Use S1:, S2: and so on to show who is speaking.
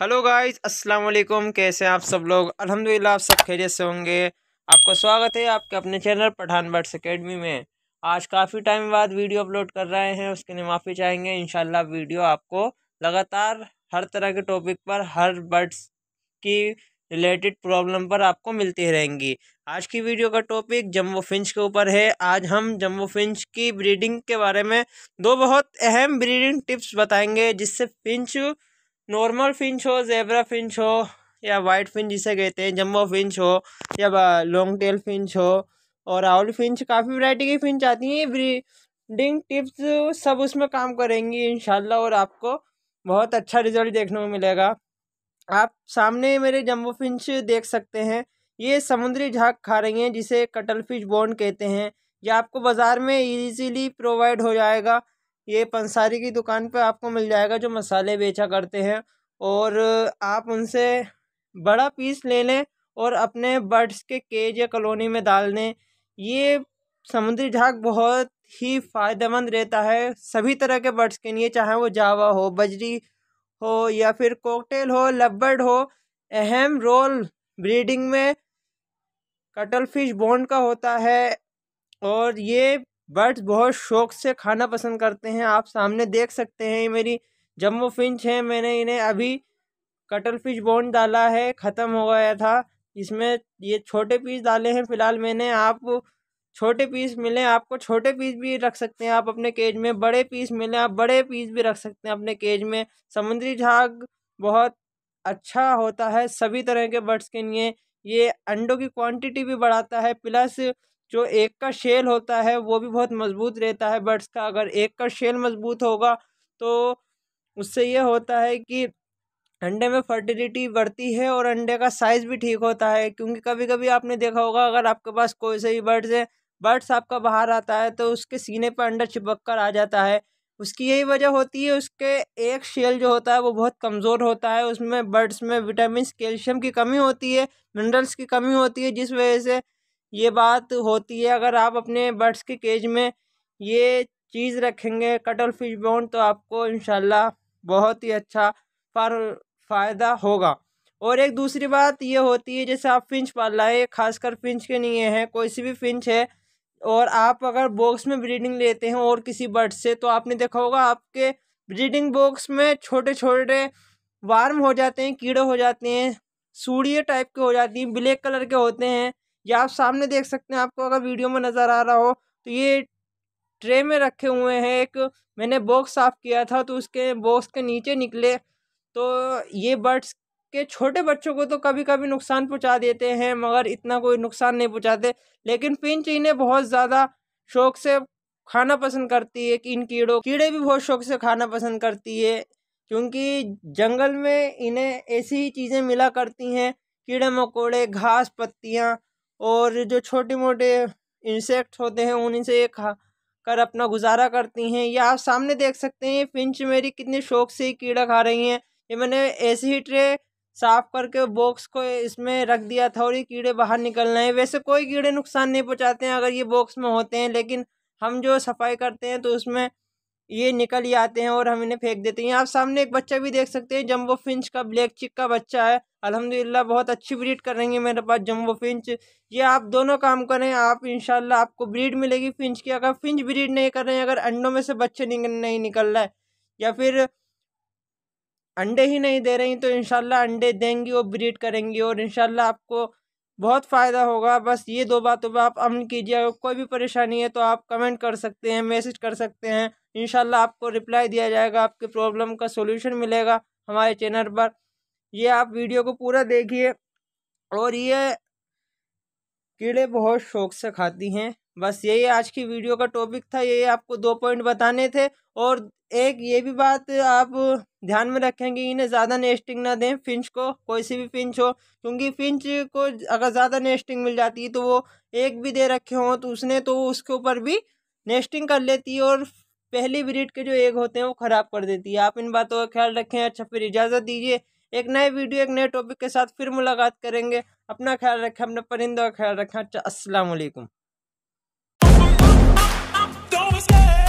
S1: Hello guys अस्सलाम वालेकुम कैसे हैं आप सब लोग अल्हम्दुलिल्लाह आप सब खैरियत से होंगे आपका स्वागत है आपके अपने चैनल पठान बर्ड्स अकेडमी में आज काफ़ी टाइम बाद वीडियो अपलोड कर रहे हैं उसके लिए माफ़ी चाहेंगे इन वीडियो आपको लगातार हर तरह के टॉपिक पर हर बर्ड्स की रिलेटेड प्रॉब्लम पर आपको मिलती रहेंगी आज की वीडियो का टॉपिक जम्बो फिंच के ऊपर है आज हम जम्बो फिंच की ब्रीडिंग के बारे में दो बहुत अहम ब्रीडिंग टिप्स बताएंगे जिससे फिंच नॉर्मल फिंच हो जेबरा फिंच हो या वाइट फिंच जिसे कहते हैं जम्बो फिंच हो या लॉन्ग टेल फिंच हो और आउल फिंच काफ़ी वैरायटी की फिंच आती हैं ब्रीडिंग टिप्स सब उसमें काम करेंगी इन और आपको बहुत अच्छा रिजल्ट देखने को मिलेगा आप सामने मेरे जम्बो फिंच देख सकते हैं ये समुद्री झाक खा रही हैं जिसे कटल फिश बोन कहते हैं यह आपको बाज़ार में इजीली प्रोवाइड हो जाएगा ये पंसारी की दुकान पे आपको मिल जाएगा जो मसाले बेचा करते हैं और आप उनसे बड़ा पीस ले लें और अपने बर्ड्स के केज या कॉलोनी में डाल दें ये समुद्री झाग बहुत ही फ़ायदेमंद रहता है सभी तरह के बर्ड्स के लिए चाहे वो जावा हो बजरी हो या फिर कोकटेल हो लबर्ड हो अहम रोल ब्रीडिंग में कटल फिश बॉन्ड का होता है और ये बर्ड्स बहुत शौक से खाना पसंद करते हैं आप सामने देख सकते हैं ये मेरी जम्बो फिंच है मैंने इन्हें अभी कटल फिश बोन डाला है ख़त्म हो गया था इसमें ये छोटे पीस डाले हैं फ़िलहाल मैंने आप छोटे पीस मिले आपको छोटे पीस भी रख सकते हैं आप अपने केज में बड़े पीस मिले आप बड़े पीस भी रख सकते हैं अपने केज में समुद्री झाग बहुत अच्छा होता है सभी तरह के बर्ड्स के लिए ये अंडों की क्वांटिटी भी बढ़ाता है प्लस जो एक का शेल होता है वो भी बहुत मज़बूत रहता है बर्ड्स का अगर एक का शेल मज़बूत होगा तो उससे ये होता है कि अंडे में फर्टिलिटी बढ़ती है और अंडे का साइज़ भी ठीक होता है क्योंकि कभी कभी आपने देखा होगा अगर आपके पास कोई से ही बर्ड्स है बर्ड्स आपका बाहर आता है तो उसके सीने पर अंडा चिपक कर आ जाता है उसकी यही वजह होती है उसके एक शेल जो होता है वो बहुत कमज़ोर होता है उसमें बर्ड्स में विटामिन कैल्शियम की कमी होती है मिनरल्स की कमी होती है जिस वजह से ये बात होती है अगर आप अपने बर्ड्स के केज में ये चीज़ रखेंगे कटल फिश बोन तो आपको इन बहुत ही अच्छा फार फ़ायदा होगा और एक दूसरी बात ये होती है जैसे आप फिंच पाल रहे खासकर फिंच के लिए हैं कोई सी भी फिंच है और आप अगर बॉक्स में ब्रीडिंग लेते हैं और किसी बर्ड से तो आपने देखा होगा आपके ब्रीडिंग बॉक्स में छोटे छोटे वार्म हो जाते हैं कीड़े हो जाते हैं सूढ़िए टाइप के हो जाती हैं ब्लैक कलर के होते हैं या आप सामने देख सकते हैं आपको अगर वीडियो में नज़र आ रहा हो तो ये ट्रे में रखे हुए हैं एक मैंने बॉक्स साफ़ किया था तो उसके बॉक्स के नीचे निकले तो ये बर्ड्स के छोटे बच्चों को तो कभी कभी नुकसान पहुंचा देते हैं मगर इतना कोई नुकसान नहीं पहुंचाते लेकिन पिंच इन्हें बहुत ज़्यादा शौक से खाना पसंद करती है कि इन कीड़ों कीड़े भी बहुत शौक से खाना पसंद करती है क्योंकि जंगल में इन्हें ऐसी ही चीज़ें मिला करती हैं कीड़े मकोड़े घास पत्तियाँ और जो छोटे मोटे इंसेक्ट होते हैं उन्हीं से खा कर अपना गुजारा करती हैं या आप सामने देख सकते हैं पिंच मेरी कितने शौक से कीड़ा खा रही हैं ये मैंने ऐसे ही ट्रे साफ करके बॉक्स को इसमें रख दिया था और ये कीड़े बाहर निकल रहे हैं वैसे कोई कीड़े नुकसान नहीं पहुँचाते हैं अगर ये बॉक्स में होते हैं लेकिन हम जो सफाई करते हैं तो उसमें ये निकल ही आते हैं और हम इन्हें फेंक देते हैं आप सामने एक बच्चा भी देख सकते हैं जम्बो फिंच का ब्लैक चिक का बच्चा है अल्हम्दुलिल्लाह बहुत अच्छी ब्रीड कर रही है मेरे पास जम्बो फिंच ये आप दोनों काम करें आप इनशाला आपको ब्रीड मिलेगी फिंच की अगर फिंच ब्रीड नहीं कर रहे हैं अगर अंडों में से बच्चे नहीं निकल रहा है या फिर अंडे ही नहीं दे रही तो इनशाला अंडे देंगी और ब्रीड करेंगी और इनशाला आपको बहुत फ़ायदा होगा बस ये दो बातों पर आप अमल कीजिए अगर कोई भी परेशानी है तो आप कमेंट कर सकते हैं मैसेज कर सकते हैं इन आपको रिप्लाई दिया जाएगा आपकी प्रॉब्लम का सोल्यूशन मिलेगा हमारे चैनल पर ये आप वीडियो को पूरा देखिए और ये कीड़े बहुत शौक से खाती हैं बस यही आज की वीडियो का टॉपिक था ये आपको दो पॉइंट बताने थे और एक ये भी बात आप ध्यान में रखेंगे इन्हें ज़्यादा नेस्टिंग ना दें फिंच को कोई सी भी फिंच हो क्योंकि फिंच को अगर ज़्यादा नेस्टिंग मिल जाती है तो वो एक भी दे रखे हों तो उसने तो उसके ऊपर भी नेस्टिंग कर लेती है और पहली ब्रिड के जो एग होते हैं वो ख़राब कर देती है आप इन बातों का ख्याल रखें अच्छा फिर इजाज़त दीजिए एक नए वीडियो एक नए टॉपिक के साथ फिर मुलाकात करेंगे अपना ख्याल रखें अपने परिंदों का ख्याल रखें अच्छा असलकुम don't escape.